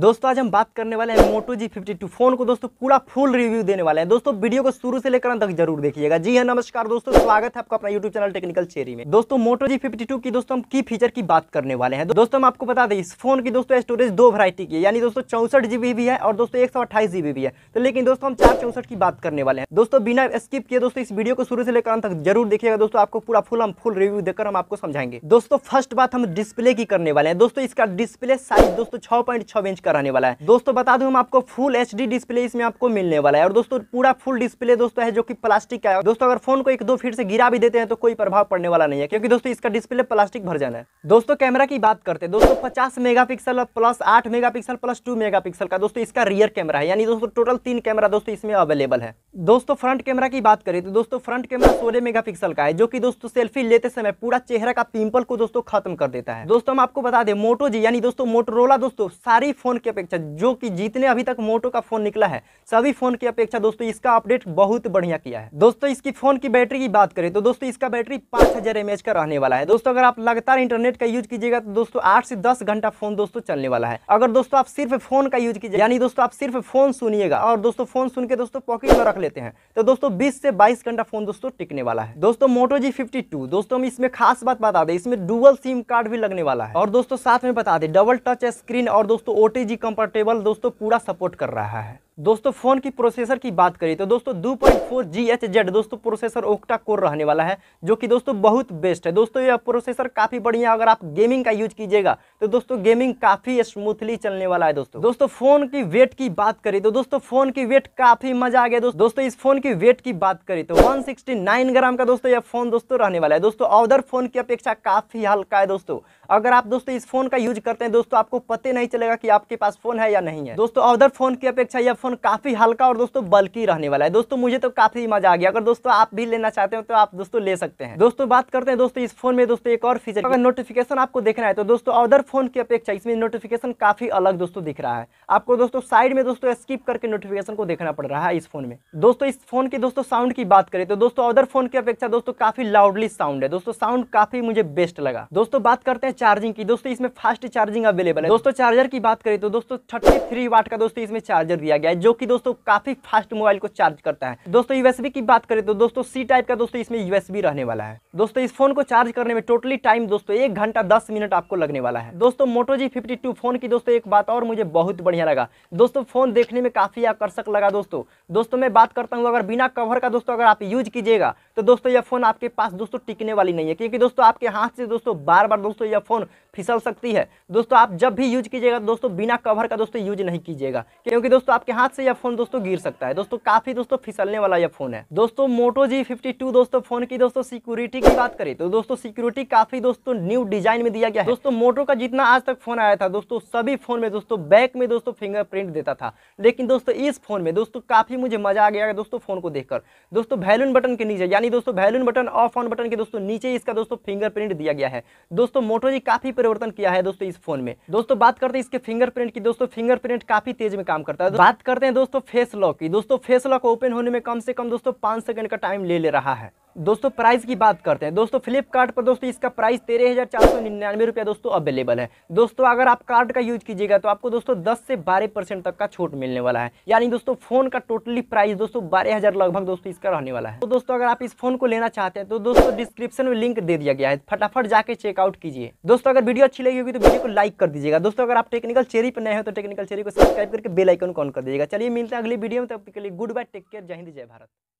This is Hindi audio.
दोस्तों आज हम बात करने वाले हैं Moto G fifty two phone को दोस्तों पूरा फुल रिव्यू देने वाले हैं दोस्तों वीडियो को शुरू से लेकर अंत तक जरूर देखिएगा जी हाँ नमस्कार दोस्तों स्वागत है आपका अपना यूट्यूब चैनल टेक्निकल चेरी में दोस्तों मोटो जी फिफ्टी टू की दोस्तों हम की फीचर की बात करने वाले हैं दोस्तों हम आपको बता दें इस फोन की दोस्तों स्टोरेज दो वरायटी की है यानी दोस्तों चौसठ जीबी भी है और दोस्तों एक सौ अट्ठाईस जीबी भी है तो लेकिन दोस्तों हम चार चौसठ की बात करने वाले हैं दोस्तों बिना स्किप किए दोस्तों इस वीडियो को शुरू से लेकर अंत तक जरूर देखिएगा दोस्तों आपको पूरा फुल हम फुल रिव्यू देकर हम आपको समझाएंगे दोस्तों फर्स्ट बात हम डिस्प्ले की करने वाले हैं दोस्तों इसका डिस्प्ले साइज दोस्तों छह पॉइंट छः इंच का रहने वाला है दोस्तों बता दूं हम आपको फुल एच डिस्प्ले इसमें आपको मिलने वाला है और दोस्तों पूरा फुल डिस्प्ले दोस्तों है जो कि प्लास्टिक का है दोस्तों अगर फोन को एक दो फीट से गिरा भी देते हैं तो कोई प्रभाव पड़ने वाला नहीं है क्योंकि दोस्तों इसका डिस्प्ले प्लास्टिक भर्जन है दोस्तों कैमरा की बात करते हैं दोस्तों पचास मेगा प्लस आठ मेगा प्लस टू मेगा का दोस्तों इसका रियर कैमरा है यानी दोस्तों टोटल तीन कैमरा दोस्तों इसमें अवेलेबल है दोस्तों फ्रंट कैमरा की बात करें तो दोस्तों फ्रंट कैमरा सोलह मेगापिक्सल का है जो कि दोस्तों सेल्फी लेते समय पूरा चेहरा का पिंपल को दोस्तों खत्म कर देता है दोस्तों हम आपको बता दें मोटो जी यानी दोस्तों मोटरोला दोस्तों सारी फ़ोन की अपेक्षा जो कि जितने अभी तक मोटो का फ़ोन निकला है सभी फ़ोन की अपेक्षा दोस्तों इसका अपडेट बहुत बढ़िया किया है दोस्तों इसकी फ़ोन की बैटरी की बात करें तो दोस्तों इसका बैटरी पांच हज़ार का रहने वाला है दोस्तों अगर आप लगातार इंटरनेट का यूज कीजिएगा तो दोस्तों आठ से दस घंटा फ़ोन दोस्तों चलने वाला है अगर दोस्तों आप सिर्फ फ़ोन का यूज कीजिए यानी दोस्तों आप सिर्फ फ़ोन सुनिएगा और दोस्तों फ़ोन सुन के दोस्तों पॉकेट में रख लेते हैं तो दोस्तों बीस से बाईस घंटा फ़ोन दोस्तों टिकने वाला है दोस्तों मोटो जी फिफ्टी टू दोस्तों हम इसमें खास बात बता दें इसमें डुबल सिम कार्ड भी लगने वाला है और दोस्तों साथ में बता दें डबल टच स्क्रीन और दोस्तों ओ जी कंफर्टेबल दोस्तों पूरा सपोर्ट कर रहा है दोस्तों फ़ोन की प्रोसेसर की बात करें तो दोस्तों 2.4 पॉइंट दोस्तों प्रोसेसर ओक्टा कोर रहने वाला है जो कि दोस्तों बहुत बेस्ट है दोस्तों यह प्रोसेसर काफ़ी बढ़िया अगर आप गेमिंग का यूज कीजिएगा तो दोस्तों गेमिंग काफ़ी स्मूथली चलने वाला है दोस्तों दोस्तों फ़ोन की वेट की बात करें तो दोस्तों फ़ोन की वेट काफ़ी मज़ा आ गया दोस्तों दोस्तों इस फ़ोन की वेट की बात करें तो वन ग्राम का दोस्तों यह फ़ोन दोस्तों रहने वाला है दोस्तों अदर फ़ोन की अपेक्षा काफ़ी हल्का है दोस्तों अगर आप दोस्तों इस फ़ोन का यूज करते हैं दोस्तों आपको पते नहीं चलेगा कि आपके पास फ़ोन है या नहीं है दोस्तों अदर फ़ोन की अपेक्षा यह फ़ोन काफ़ी हल्का और दोस्तों बल्कि रहने वाला है दोस्तों मुझे तो काफ़ी मजा आ गया अगर दोस्तों आप भी लेना चाहते हो तो आप दोस्तों ले सकते हैं दोस्तों बात करते हैं दोस्तों इस फोन में दोस्तों एक और फीचर अगर नोटिफिकेशन आपको देखना है तो दोस्तों अदर फोन की अपेक्षा इसमें नोटिफिकेशन काफ़ी अलग दोस्तों दिख रहा है आपको दोस्तों साइड में दोस्तों स्किप करके नोटिफिकेशन को देखना पड़ रहा है इस फोन में दोस्तों इस फोन की दोस्तों साउंड की बात करें तो दोस्तों अदर फोन की अपेक्षा दोस्तों काफ़ी लाउडली साउंड है दोस्तों साउंड काफ़ी मुझे बेस्ट लगा दोस्तों बात करते हैं चार्जिंग की दोस्तों इसमें फास्ट चार्जिंग अवेलेबल है दोस्तों चार्जर की बात करें तो दोस्तों थर्टी वाट का दोस्तों इसमें चार्जर दिया गया जो कि दोस्तों काफ़ी फास्ट मोबाइल को चार्ज करता है दोस्तों यूएसबी की बात करें तो दोस्तों सी टाइप का दोस्तों इसमें यूएसबी रहने वाला है दोस्तों इस फोन को चार्ज करने में टोटली टाइम दोस्तों एक घंटा दस मिनट आपको लगने वाला है दोस्तों Moto G fifty two phone की दोस्तों एक बात और मुझे बहुत बढ़िया लगा दोस्तों फोन देखने में काफ़ी आकर्षक लगा दोस्तों दोस्तों मैं बात करता हूँ अगर बिना कवर का दोस्तों अगर आप यूज कीजिएगा तो दोस्तों यह फोन आपके पास दोस्तों टिकने वाली नहीं है क्योंकि दोस्तों आपके हाथ से दोस्तों बार बार दोस्तों यह फोन फिसल सकती है दोस्तों आप जब भी यूज कीजिएगा दोस्तों बिना कवर का दोस्तों यूज नहीं कीजिएगा क्योंकि दोस्तों आपके हाथ हाथ से यह फोन दोस्तों गिर सकता है दोस्तों काफी दोस्तों फिसलने वाला यह फोन है दोस्तों मोटो जी फिफ्टी टू दोस्तों फोन की दोस्तों सिक्योरिटी की बात करें तो दोस्तों सिक्योरिटी काफी दोस्तों न्यू डिजाइन में दिया गया है दोस्तों मोटो का जितना आज तक फोन आया था दोस्तों सभी फोन में दोस्तों बैक में दोस्तों फिंगरप्रिंट देता था लेकिन दोस्तों इस फोन में दोस्तों काफी मुझे मजा आ गया दोस्तों फोन को देखकर दोस्तों वैल्यून बटन के नीचे यानी दोस्तों volume button off on button के दोस्तों नीचे इसका दोस्तों फिंगरप्रिंट दिया गया है दोस्तों मोटो जी काफी परिवर्तन किया है दोस्तों इस फोन में दोस्तों बात करते हैं इसके फिंगरप्रिंट की दोस्तों फिंगरप्रिंट काफी तेज में काम करता है बात कर करते हैं दोस्तों फेस लॉक की दोस्तों फेस लॉक ओपन होने में कम से कम दोस्तों पाँच सेकंड का टाइम ले ले रहा है दोस्तों प्राइस की बात करते हैं दोस्तों फ्लिपकार्ट पर दोस्तों इसका प्राइस तेरह हज़ार चार सौ निन्यानवे रुपया दोस्तों अवेलेबल है दोस्तों अगर आप कार्ड का यूज कीजिएगा तो आपको दोस्तों दस से बारह परसेंट तक का छूट मिलने वाला है यानी दोस्तों फोन का टोटली प्राइस दोस्तों बारह हज़ार लगभग दोस्तों इसका रहने वाला है तो दोस्तों अगर आप इस फोन को लेना चाहते हैं तो दोस्तों डिस्क्रिप्शन में लिंक दे दिया गया है फटाफट जाके चेकआउट कीजिए दोस्तों अगर वीडियो अच्छी लगी होगी तो वीडियो को लाइक कर दीजिएगा दोस्तों अगर आप टेक्निकल चेरी पर नए हो तो टेक्निकल चेरी को सब्सक्राइब करके बेलाइकन ऑन कर दीजिएगा चलिए मिलते हैं अगली वीडियो में तब के लिए गुड बाय टेक केयर जय हिंद जय भारत